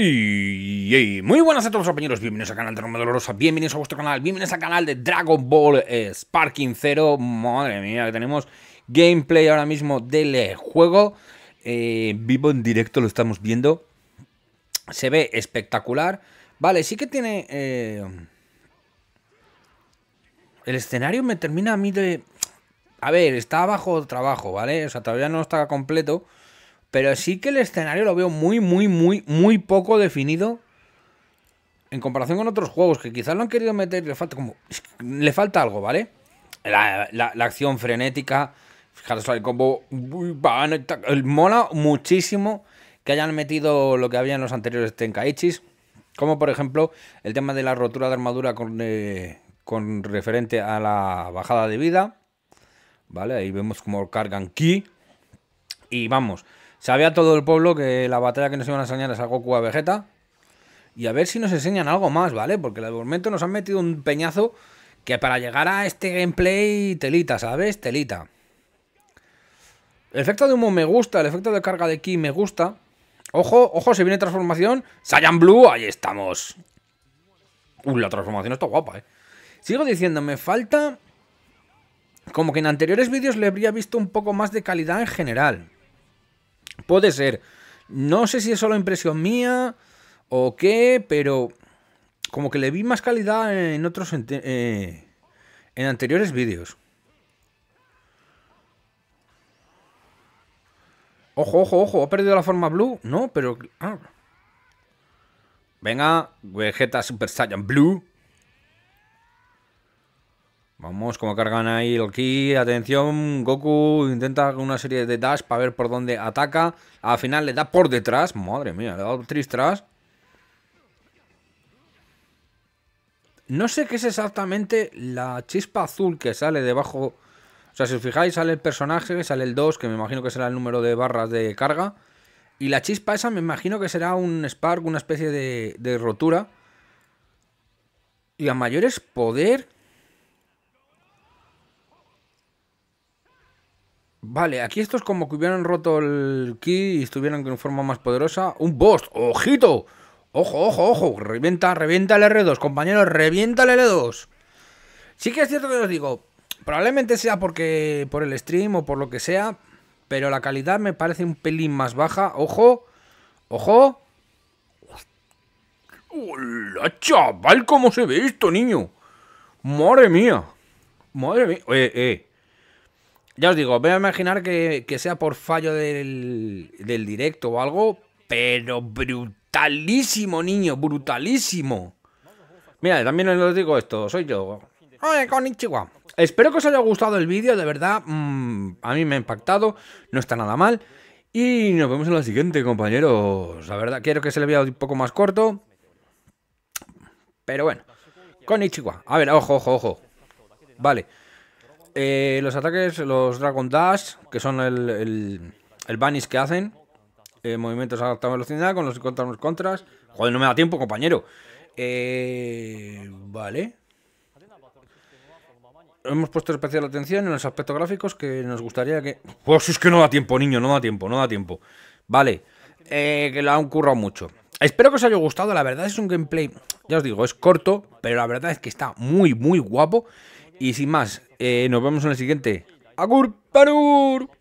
Y, muy buenas a todos compañeros, bienvenidos al canal de Roma Dolorosa, bienvenidos a vuestro canal, bienvenidos al canal de Dragon Ball eh, Sparking Zero, madre mía que tenemos gameplay ahora mismo del eh, juego, eh, vivo en directo lo estamos viendo, se ve espectacular, vale, sí que tiene... el escenario me termina a mí de... A ver, está bajo trabajo, ¿vale? O sea, todavía no está completo... Pero sí que el escenario lo veo muy, muy, muy, muy poco definido en comparación con otros juegos que quizás lo han querido meter. Le falta, como, le falta algo, ¿vale? La, acción frenética. Fijaros el combo. Mola muchísimo que hayan metido lo que había en los anteriores Tenkaichis. Como por ejemplo el tema de la rotura de armadura con, eh, con referente a la bajada de vida. ¿Vale? Ahí vemos cómo cargan Ki. Y vamos, Sabía todo el pueblo que la batalla que nos iban a enseñar es a Goku a Vegeta. Y a ver si nos enseñan algo más, ¿vale? Porque de momento nos han metido un peñazo que para llegar a este gameplay, telita, ¿sabes? Telita. El efecto de humo me gusta, el efecto de carga de ki me gusta. Ojo, ojo, se viene transformación. Saiyan Blue, ahí estamos. Uy, la transformación está guapa, eh. Sigo diciendo, me falta... Como que en anteriores vídeos le habría visto un poco más de calidad en general. Puede ser. No sé si es solo impresión mía o qué, pero como que le vi más calidad en otros eh, en anteriores vídeos. Ojo, ojo, ojo, ha perdido la forma blue, no, pero ah. Venga, Vegeta Super Saiyan Blue. Vamos, como cargan ahí el ki, atención, Goku intenta una serie de dash para ver por dónde ataca. Al final le da por detrás, madre mía, le da tristras. No sé qué es exactamente la chispa azul que sale debajo. O sea, si os fijáis, sale el personaje, sale el 2, que me imagino que será el número de barras de carga. Y la chispa esa me imagino que será un spark, una especie de, de rotura. Y a mayores poder Vale, aquí estos como que hubieran roto el Key y estuvieran con forma más poderosa. ¡Un boss! ¡Ojito! ¡Ojo, ojo, ojo! Revienta, revienta el R2, compañeros, revienta el r 2 Sí que es cierto que os digo, probablemente sea porque por el stream o por lo que sea, pero la calidad me parece un pelín más baja. ¡Ojo! ¡Ojo! ¡Hola, chaval! ¿Cómo se ve esto, niño? ¡Madre mía! ¡Madre mía! ¡Eh, eh! ya os digo, voy a imaginar que, sea por fallo del, directo o algo, pero brutalísimo, niño, brutalísimo. Mira, también os digo esto, soy yo. Oye, con Espero que os haya gustado el vídeo, de verdad, mm, a mí me ha impactado, no está nada mal. Y nos vemos en la siguiente, compañeros. La verdad, quiero que se le vea un poco más corto. Pero bueno, con A ver, ojo, ojo, ojo. Vale. Eh, los ataques, los Dragon Dash, que son el, el, banish que hacen. Eh, movimientos a alta velocidad con los contras, los contras. Joder, no me da tiempo, compañero. Eh, vale. Hemos puesto especial atención en los aspectos gráficos que nos gustaría que... Pues es que no da tiempo, niño, no da tiempo, no da tiempo. Vale, que lo han currado mucho. Espero que os haya gustado, la verdad es un gameplay, ya os digo, es corto, pero la verdad es que está muy, muy guapo. Y sin más, eh, nos vemos en el siguiente. ¡Agur Parur!